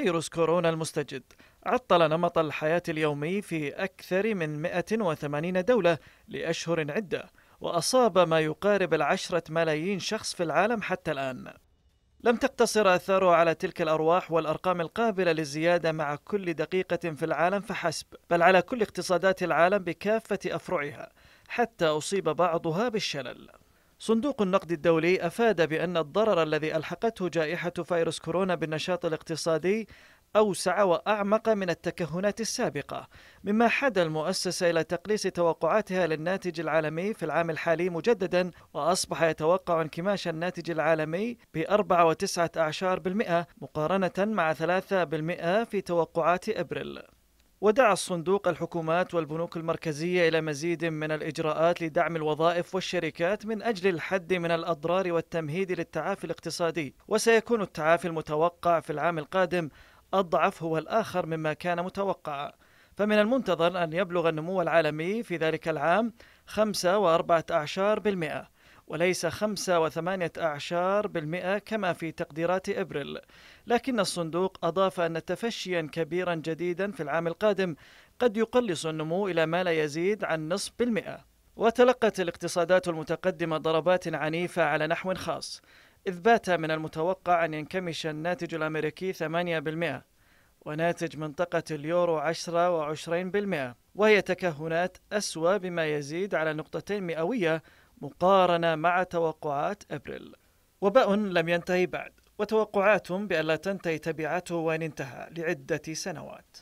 فيروس كورونا المستجد عطل نمط الحياة اليومي في أكثر من 180 دولة لأشهر عدة وأصاب ما يقارب العشرة ملايين شخص في العالم حتى الآن لم تقتصر آثاره على تلك الأرواح والأرقام القابلة للزيادة مع كل دقيقة في العالم فحسب بل على كل اقتصادات العالم بكافة أفرعها حتى أصيب بعضها بالشلل صندوق النقد الدولي أفاد بأن الضرر الذي ألحقته جائحة فيروس كورونا بالنشاط الاقتصادي أوسع وأعمق من التكهنات السابقة، مما حدا المؤسسة إلى تقليص توقعاتها للناتج العالمي في العام الحالي مجددا، وأصبح يتوقع انكماش الناتج العالمي ب 4.9% مقارنة مع 3% في توقعات أبريل. ودعا الصندوق الحكومات والبنوك المركزية إلى مزيد من الإجراءات لدعم الوظائف والشركات من أجل الحد من الأضرار والتمهيد للتعافي الاقتصادي وسيكون التعافي المتوقع في العام القادم أضعف هو الآخر مما كان متوقعا فمن المنتظر أن يبلغ النمو العالمي في ذلك العام 5.4% بالمئة وليس خمسة وثمانية أعشار بالمئة كما في تقديرات إبريل لكن الصندوق أضاف أن تفشيا كبيرا جديدا في العام القادم قد يقلص النمو إلى ما لا يزيد عن نصف بالمئة وتلقت الاقتصادات المتقدمة ضربات عنيفة على نحو خاص إذ بات من المتوقع أن ينكمش الناتج الأمريكي 8% وناتج منطقة اليورو عشرة وعشرين بالمئة وهي تكهنات أسوأ بما يزيد على نقطتين مئوية مقارنة مع توقعات أبريل وباء لم ينتهي بعد وتوقعات بأن لا تنتهي تبعته وإن انتهى لعدة سنوات